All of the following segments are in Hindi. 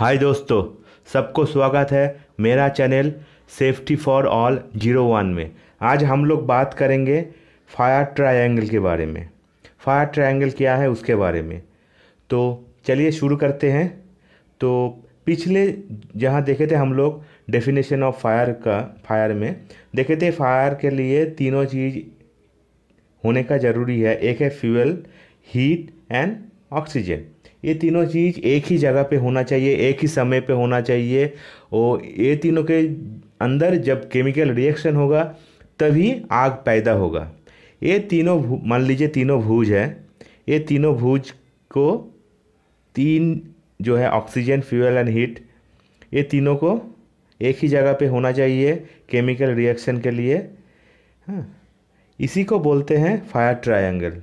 हाय दोस्तों सबको स्वागत है मेरा channel safety for all zero one में आज हम लोग बात करेंगे फायर ट्रायंगल के बारे में फायर ट्रायंगल क्या है उसके बारे में तो चलिए शुरू करते हैं तो पिछले जहाँ देखे थे हम लोग डेफिनेशन ऑफ फायर का फायर में देखे थे फायर के लिए तीनों चीज़ होने का ज़रूरी है एक है फ्यूल हीट एंड ऑक्सीजन ये तीनों चीज़ एक ही जगह पे होना चाहिए एक ही समय पे होना चाहिए और ये तीनों के अंदर जब केमिकल रिएक्शन होगा तभी आग पैदा होगा ये तीनों मान लीजिए तीनों भूज है ये तीनों भूज को तीन जो है ऑक्सीजन फ्यूल एंड हीट ये तीनों को एक ही जगह पे होना चाहिए केमिकल रिएक्शन के लिए हाँ इसी को बोलते हैं फायर ट्रायंगल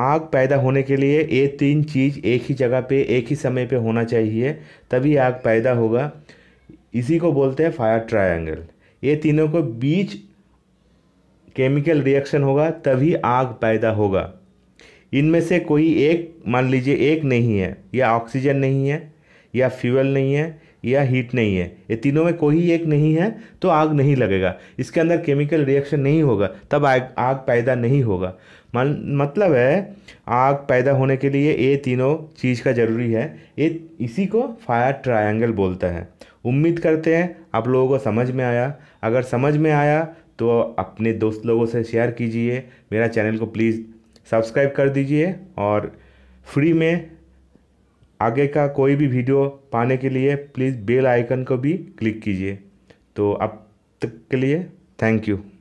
आग पैदा होने के लिए ये तीन चीज़ एक ही जगह पे एक ही समय पे होना चाहिए तभी आग पैदा होगा इसी को बोलते हैं फायर ट्रायंगल ये तीनों को बीच केमिकल रिएक्शन होगा तभी आग पैदा होगा इनमें से कोई एक मान लीजिए एक नहीं है या ऑक्सीजन नहीं है या फ्यूल नहीं है या हीट नहीं है ये तीनों में कोई एक नहीं है तो आग नहीं लगेगा इसके अंदर केमिकल रिएक्शन नहीं होगा तब आग आग पैदा नहीं होगा मन मतलब है आग पैदा होने के लिए ये तीनों चीज़ का ज़रूरी है ये इसी को फायर ट्रायंगल बोलता है उम्मीद करते हैं आप लोगों को समझ में आया अगर समझ में आया तो अपने दोस्त लोगों से शेयर कीजिए मेरा चैनल को प्लीज़ सब्सक्राइब कर दीजिए और फ्री में आगे का कोई भी वीडियो पाने के लिए प्लीज़ बेल आइकन को भी क्लिक कीजिए तो अब तक के लिए थैंक यू